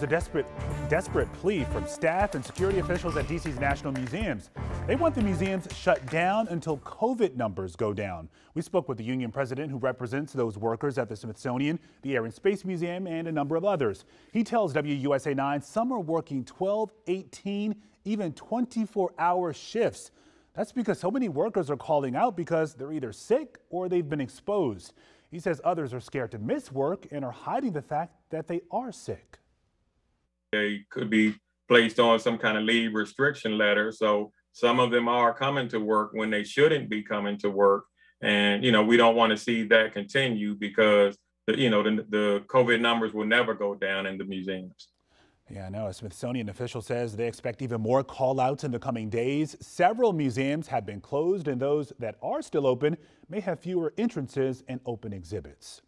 It's a desperate, desperate plea from staff and security officials at DC's National Museums. They want the museums shut down until COVID numbers go down. We spoke with the union president who represents those workers at the Smithsonian, the Air and Space Museum, and a number of others. He tells WUSA 9 some are working 12, 18, even 24 hour shifts. That's because so many workers are calling out because they're either sick or they've been exposed. He says others are scared to miss work and are hiding the fact that they are sick they could be placed on some kind of leave restriction letter. So some of them are coming to work when they shouldn't be coming to work. And, you know, we don't want to see that continue because, the, you know, the, the COVID numbers will never go down in the museums. Yeah, I know. A Smithsonian official says they expect even more callouts in the coming days. Several museums have been closed, and those that are still open may have fewer entrances and open exhibits.